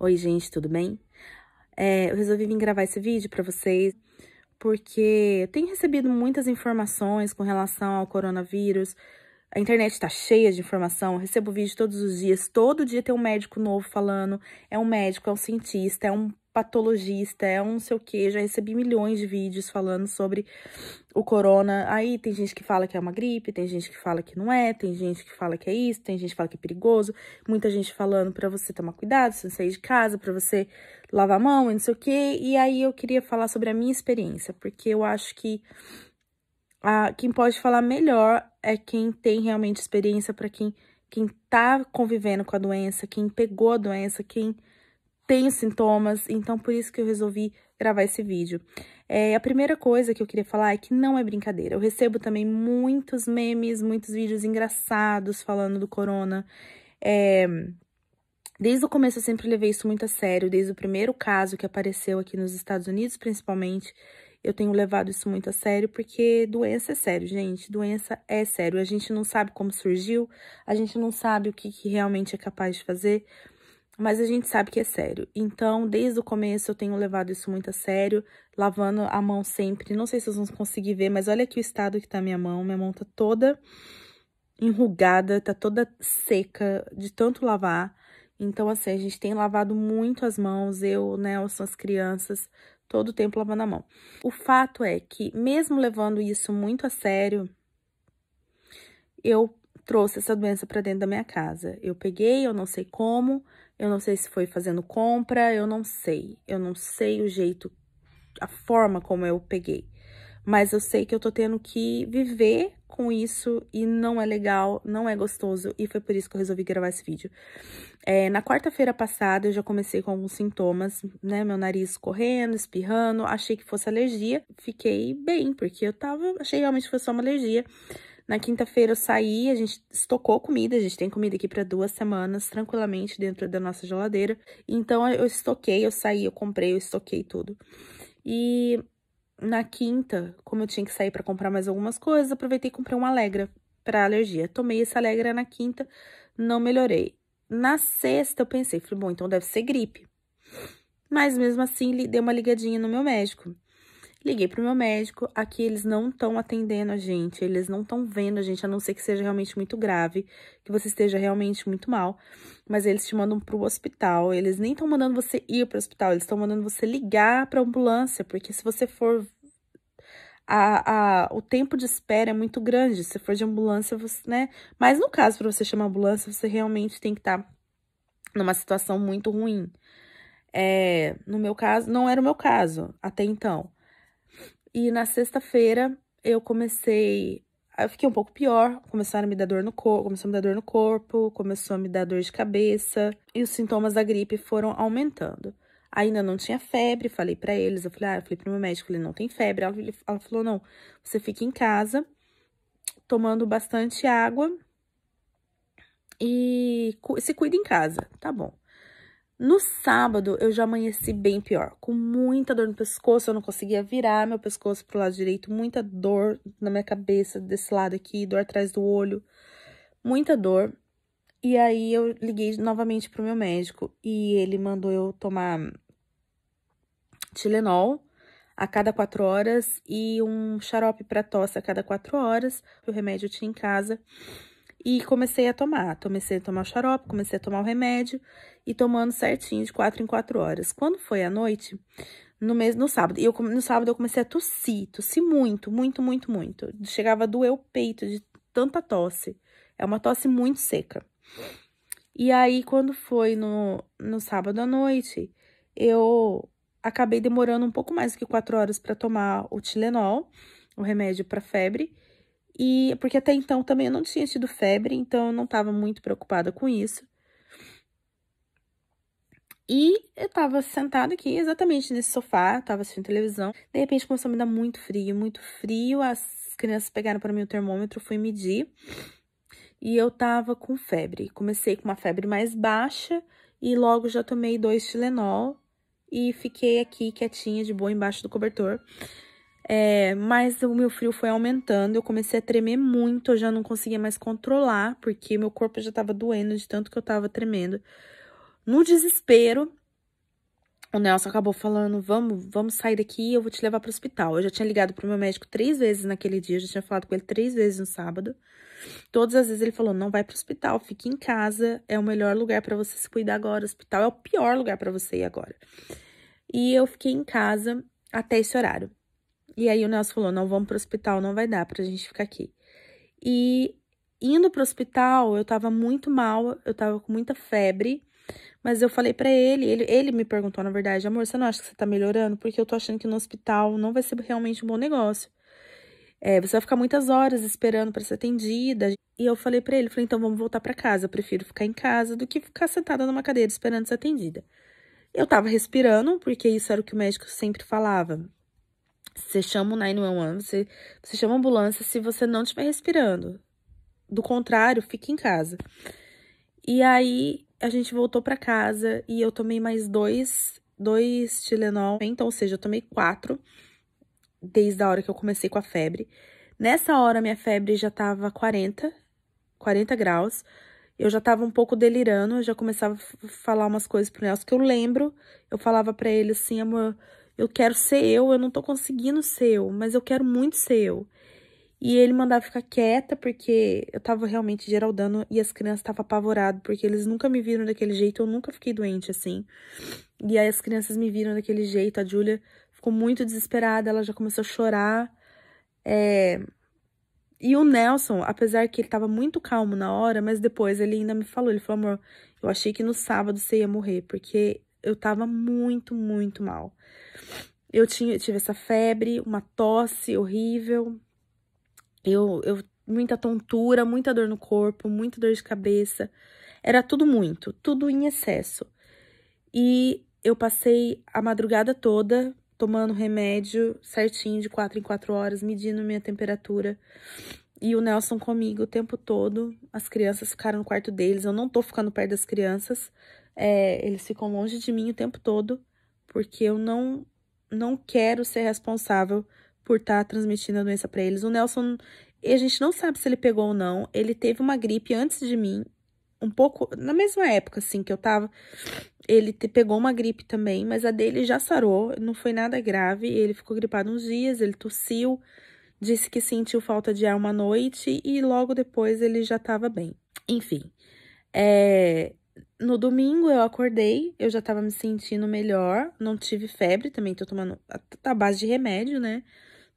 Oi, gente, tudo bem? É, eu resolvi vir gravar esse vídeo para vocês porque eu tenho recebido muitas informações com relação ao coronavírus. A internet está cheia de informação, eu recebo vídeo todos os dias, todo dia tem um médico novo falando, é um médico, é um cientista, é um patologista, é um não sei o quê. Já recebi milhões de vídeos falando sobre o corona. Aí tem gente que fala que é uma gripe, tem gente que fala que não é, tem gente que fala que é isso, tem gente que fala que é perigoso. Muita gente falando para você tomar cuidado, se não sair de casa, para você lavar a mão e não sei o quê. E aí eu queria falar sobre a minha experiência, porque eu acho que a, quem pode falar melhor é quem tem realmente experiência para quem quem tá convivendo com a doença, quem pegou a doença, quem tenho sintomas, então por isso que eu resolvi gravar esse vídeo. É, a primeira coisa que eu queria falar é que não é brincadeira. Eu recebo também muitos memes, muitos vídeos engraçados falando do corona. É, desde o começo eu sempre levei isso muito a sério, desde o primeiro caso que apareceu aqui nos Estados Unidos, principalmente. Eu tenho levado isso muito a sério, porque doença é sério, gente. Doença é sério. A gente não sabe como surgiu, a gente não sabe o que, que realmente é capaz de fazer. Mas a gente sabe que é sério. Então, desde o começo eu tenho levado isso muito a sério, lavando a mão sempre. Não sei se vocês vão conseguir ver, mas olha aqui o estado que tá minha mão. Minha mão tá toda enrugada, tá toda seca de tanto lavar. Então, assim, a gente tem lavado muito as mãos, eu, Nelson, né, as crianças, todo o tempo lavando a mão. O fato é que, mesmo levando isso muito a sério, eu trouxe essa doença para dentro da minha casa. Eu peguei, eu não sei como, eu não sei se foi fazendo compra, eu não sei. Eu não sei o jeito, a forma como eu peguei. Mas eu sei que eu tô tendo que viver com isso e não é legal, não é gostoso. E foi por isso que eu resolvi gravar esse vídeo. É, na quarta-feira passada eu já comecei com alguns sintomas, né? Meu nariz correndo, espirrando. Achei que fosse alergia. Fiquei bem, porque eu tava. Achei realmente que fosse só uma alergia. Na quinta-feira eu saí, a gente estocou comida, a gente tem comida aqui para duas semanas, tranquilamente, dentro da nossa geladeira. Então eu estoquei, eu saí, eu comprei, eu estoquei tudo. E na quinta, como eu tinha que sair para comprar mais algumas coisas, aproveitei e comprei um Alegra para alergia. Tomei esse Alegra na quinta, não melhorei. Na sexta eu pensei, falei, bom, então deve ser gripe. Mas mesmo assim, dei uma ligadinha no meu médico. Liguei pro meu médico, aqui eles não estão atendendo a gente, eles não estão vendo a gente, a não ser que seja realmente muito grave, que você esteja realmente muito mal, mas eles te mandam pro hospital, eles nem estão mandando você ir pro hospital, eles estão mandando você ligar pra ambulância, porque se você for a, a, o tempo de espera é muito grande. Se for de ambulância, você, né? Mas no caso, para você chamar ambulância, você realmente tem que estar tá numa situação muito ruim. É, no meu caso, não era o meu caso até então. E na sexta-feira eu comecei. Ah, eu fiquei um pouco pior, começaram a me dar dor no corpo, começou a me dar dor no corpo, começou a me dar dor de cabeça, e os sintomas da gripe foram aumentando. Ainda não tinha febre, falei para eles, eu falei, ah, eu falei pro meu médico, ele não tem febre. Ela, ela falou, não, você fica em casa, tomando bastante água e se cuida em casa, tá bom. No sábado, eu já amanheci bem pior, com muita dor no pescoço, eu não conseguia virar meu pescoço pro lado direito, muita dor na minha cabeça, desse lado aqui, dor atrás do olho, muita dor. E aí eu liguei novamente pro meu médico e ele mandou eu tomar Tilenol a cada quatro horas e um xarope para tosse a cada quatro horas, o remédio eu tinha em casa e comecei a tomar. Comecei a tomar o xarope, comecei a tomar o remédio e tomando certinho de quatro em quatro horas. Quando foi à noite, no mês, no sábado, eu no sábado eu comecei a tossir, tossir muito, muito, muito, muito. Chegava a doer o peito de tanta tosse. É uma tosse muito seca. E aí quando foi no, no sábado à noite, eu acabei demorando um pouco mais do que quatro horas para tomar o Tilenol, o remédio para febre e porque até então também eu não tinha tido febre, então eu não estava muito preocupada com isso. E eu estava sentada aqui, exatamente nesse sofá, estava assistindo televisão. De repente começou a me dar muito frio, muito frio. As crianças pegaram para mim o termômetro, fui medir. E eu estava com febre. Comecei com uma febre mais baixa e logo já tomei dois Tilenol e fiquei aqui quietinha de boa embaixo do cobertor é, mas o meu frio foi aumentando, eu comecei a tremer muito, eu já não conseguia mais controlar, porque meu corpo já tava doendo de tanto que eu tava tremendo. No desespero, o Nelson acabou falando: vamos, vamos sair daqui, eu vou te levar para o hospital. Eu já tinha ligado para o meu médico três vezes naquele dia, eu já tinha falado com ele três vezes no sábado. Todas as vezes ele falou: não vai para o hospital, fique em casa, é o melhor lugar para você se cuidar agora. O hospital é o pior lugar para você ir agora. E eu fiquei em casa até esse horário. E aí o Nelson falou: não vamos pro hospital, não vai dar pra gente ficar aqui. E indo pro hospital, eu tava muito mal, eu tava com muita febre. Mas eu falei para ele, ele, ele me perguntou, na verdade, amor, você não acha que você tá melhorando? Porque eu tô achando que no hospital não vai ser realmente um bom negócio. É, você vai ficar muitas horas esperando para ser atendida. E eu falei para ele, falei, então vamos voltar para casa. Eu prefiro ficar em casa do que ficar sentada numa cadeira esperando ser atendida. Eu tava respirando, porque isso era o que o médico sempre falava. Você chama o 911, você, você chama a ambulância se você não estiver respirando. Do contrário, fique em casa. E aí a gente voltou para casa e eu tomei mais dois, dois Tilenol. Então, ou seja, eu tomei quatro desde a hora que eu comecei com a febre. Nessa hora, minha febre já tava 40, 40 graus. Eu já tava um pouco delirando, eu já começava a falar umas coisas pro Nelson que eu lembro. Eu falava para ele assim, amor, eu quero ser eu, eu não tô conseguindo ser eu, mas eu quero muito ser eu. E ele mandava ficar quieta, porque eu tava realmente geraldando e as crianças estavam apavoradas, porque eles nunca me viram daquele jeito, eu nunca fiquei doente assim. E aí as crianças me viram daquele jeito, a Júlia ficou muito desesperada, ela já começou a chorar. É... E o Nelson, apesar que ele tava muito calmo na hora, mas depois ele ainda me falou, ele falou, amor, eu achei que no sábado você ia morrer, porque eu tava muito, muito mal. Eu tinha, tive essa febre, uma tosse horrível, eu, eu, muita tontura, muita dor no corpo, muita dor de cabeça. Era tudo muito, tudo em excesso. E eu passei a madrugada toda tomando remédio certinho, de quatro em quatro horas, medindo minha temperatura. E o Nelson comigo o tempo todo. As crianças ficaram no quarto deles. Eu não tô ficando perto das crianças é, eles ficam longe de mim o tempo todo, porque eu não, não quero ser responsável por estar tá transmitindo a doença para eles. O Nelson, a gente não sabe se ele pegou ou não, ele teve uma gripe antes de mim, um pouco, na mesma época, assim, que eu tava, ele te, pegou uma gripe também, mas a dele já sarou, não foi nada grave, ele ficou gripado uns dias, ele tossiu, disse que sentiu falta de ar uma noite e logo depois ele já tava bem. Enfim, é, no domingo eu acordei, eu já tava me sentindo melhor, não tive febre também, tô tomando a, tá base de remédio, né?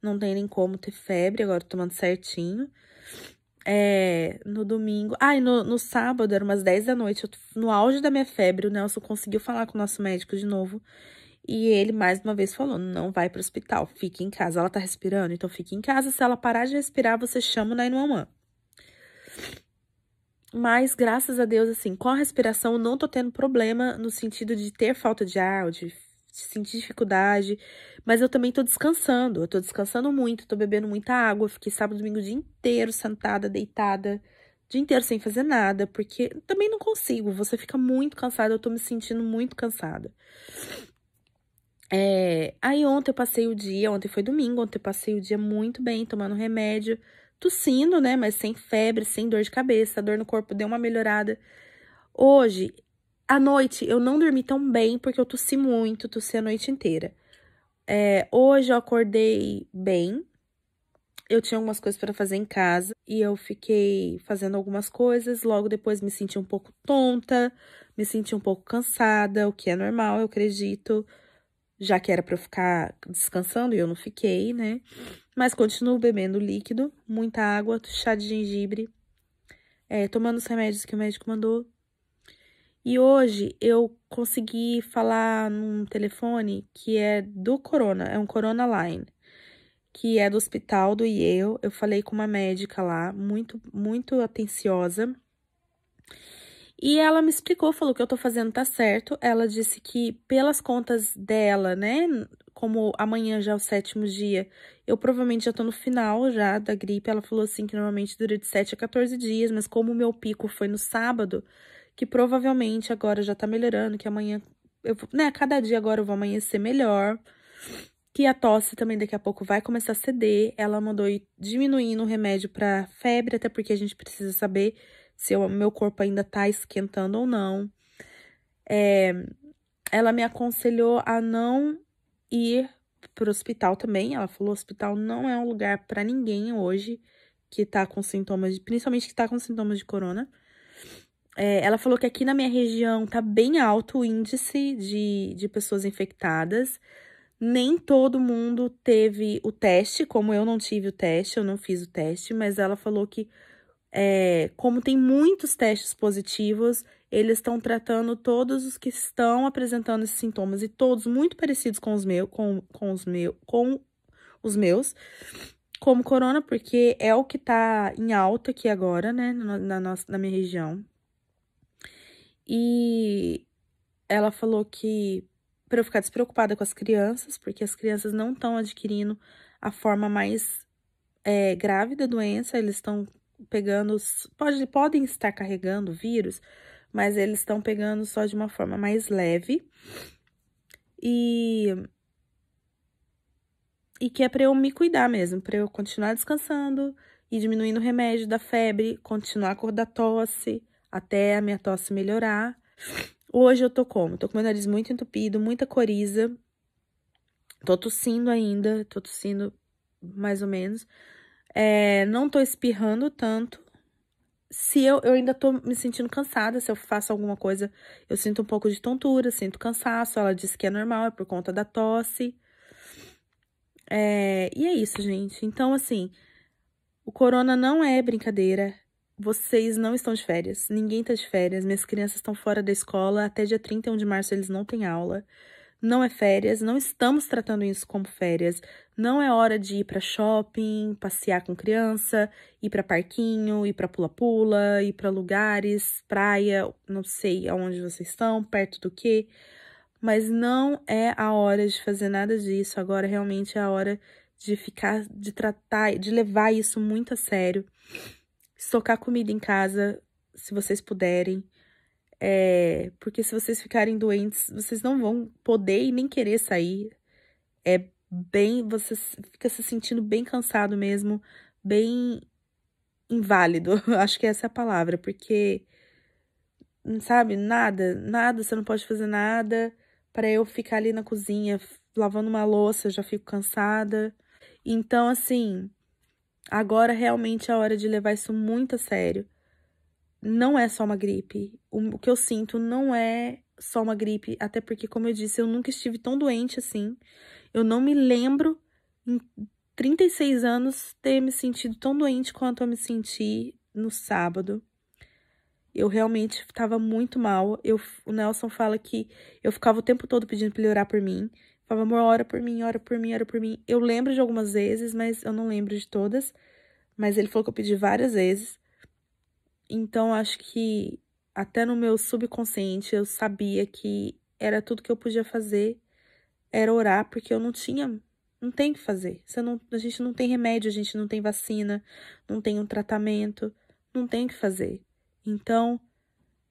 Não tem nem como ter febre, agora tô tomando certinho. É, no domingo. Ah, e no, no sábado, era umas 10 da noite, eu, no auge da minha febre, o Nelson conseguiu falar com o nosso médico de novo. E ele mais uma vez falou: não vai pro hospital, fique em casa. Ela tá respirando, então fique em casa. Se ela parar de respirar, você chama o 911. Mas, graças a Deus, assim, com a respiração, não tô tendo problema no sentido de ter falta de ar, de sentir dificuldade. Mas eu também tô descansando. Eu tô descansando muito, tô bebendo muita água. Fiquei sábado domingo o dia inteiro sentada, deitada, o dia inteiro sem fazer nada, porque também não consigo. Você fica muito cansada, eu tô me sentindo muito cansada. É, aí ontem eu passei o dia, ontem foi domingo, ontem eu passei o dia muito bem, tomando remédio tossindo, né? Mas sem febre, sem dor de cabeça, a dor no corpo deu uma melhorada. Hoje, à noite, eu não dormi tão bem porque eu tossi muito, tossi a noite inteira. É, hoje eu acordei bem. Eu tinha algumas coisas para fazer em casa e eu fiquei fazendo algumas coisas. Logo depois me senti um pouco tonta, me senti um pouco cansada, o que é normal, eu acredito, já que era para eu ficar descansando e eu não fiquei, né? Mas continuo bebendo líquido, muita água, chá de gengibre, é, tomando os remédios que o médico mandou. E hoje eu consegui falar num telefone que é do Corona, é um Corona Line, que é do hospital do Yale. Eu falei com uma médica lá, muito, muito atenciosa. E ela me explicou, falou que eu tô fazendo tá certo. Ela disse que pelas contas dela, né, como amanhã já é o sétimo dia, eu provavelmente já tô no final já da gripe. Ela falou assim que normalmente dura de 7 a 14 dias, mas como o meu pico foi no sábado, que provavelmente agora já tá melhorando, que amanhã eu, né, cada dia agora eu vou amanhecer melhor. Que a tosse também daqui a pouco vai começar a ceder. Ela mandou ir diminuindo o remédio para febre, até porque a gente precisa saber se o meu corpo ainda tá esquentando ou não. É, ela me aconselhou a não ir para o hospital também. Ela falou: hospital não é um lugar para ninguém hoje que tá com sintomas, de, principalmente que tá com sintomas de corona. É, ela falou que aqui na minha região tá bem alto o índice de, de pessoas infectadas. Nem todo mundo teve o teste, como eu não tive o teste, eu não fiz o teste, mas ela falou que é, como tem muitos testes positivos, eles estão tratando todos os que estão apresentando esses sintomas e todos muito parecidos com os, meus, com, com os, meus, com os meus, como corona, porque é o que está em alta aqui agora, né, na, nossa, na minha região. E ela falou que para eu ficar despreocupada com as crianças, porque as crianças não estão adquirindo a forma mais é, grave da doença, eles estão pegando, pode, podem estar carregando vírus, mas eles estão pegando só de uma forma mais leve. E e que é para eu me cuidar mesmo, para eu continuar descansando e diminuindo o remédio da febre, continuar a cor da tosse, até a minha tosse melhorar. Hoje eu tô como? Tô com meu nariz muito entupido, muita coriza. Tô tossindo ainda, tô tossindo mais ou menos, é, não tô espirrando tanto. Se eu, eu ainda tô me sentindo cansada, se eu faço alguma coisa, eu sinto um pouco de tontura, sinto cansaço. Ela disse que é normal, é por conta da tosse. É, e é isso, gente. Então, assim, o corona não é brincadeira. Vocês não estão de férias. Ninguém tá de férias. Minhas crianças estão fora da escola. Até dia 31 de março eles não têm aula não é férias, não estamos tratando isso como férias. Não é hora de ir para shopping, passear com criança, ir para parquinho, ir para pula-pula, ir para lugares, praia, não sei aonde vocês estão, perto do que, mas não é a hora de fazer nada disso. Agora realmente é a hora de ficar, de tratar, de levar isso muito a sério. Estocar comida em casa, se vocês puderem. É, porque se vocês ficarem doentes, vocês não vão poder e nem querer sair. É bem. Você fica se sentindo bem cansado mesmo, bem inválido. Acho que essa é a palavra, porque. Sabe, nada, nada, você não pode fazer nada. Para eu ficar ali na cozinha lavando uma louça, eu já fico cansada. Então, assim, agora realmente é a hora de levar isso muito a sério não é só uma gripe. O que eu sinto não é só uma gripe, até porque, como eu disse, eu nunca estive tão doente assim. Eu não me lembro, em 36 anos, ter me sentido tão doente quanto eu me senti no sábado. Eu realmente estava muito mal. Eu, o Nelson fala que eu ficava o tempo todo pedindo para ele orar por mim. Eu falava, amor, ora por mim, ora por mim, ora por mim. Eu lembro de algumas vezes, mas eu não lembro de todas. Mas ele falou que eu pedi várias vezes. Então, acho que até no meu subconsciente eu sabia que era tudo que eu podia fazer era orar, porque eu não tinha, não tem o que fazer. Você não, a gente não tem remédio, a gente não tem vacina, não tem um tratamento, não tem o que fazer. Então,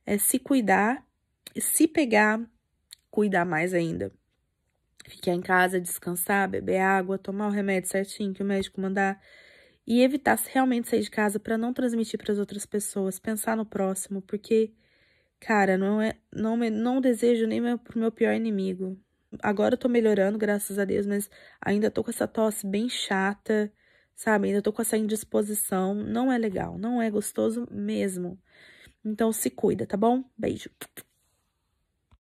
é se cuidar e se pegar, cuidar mais ainda. Ficar em casa, descansar, beber água, tomar o remédio certinho que o médico mandar e evitar realmente sair de casa para não transmitir para as outras pessoas, pensar no próximo, porque cara, não é não não desejo nem pro meu pior inimigo. Agora eu tô melhorando, graças a Deus, mas ainda tô com essa tosse bem chata, sabe? Ainda tô com essa indisposição, não é legal, não é gostoso mesmo. Então se cuida, tá bom? Beijo.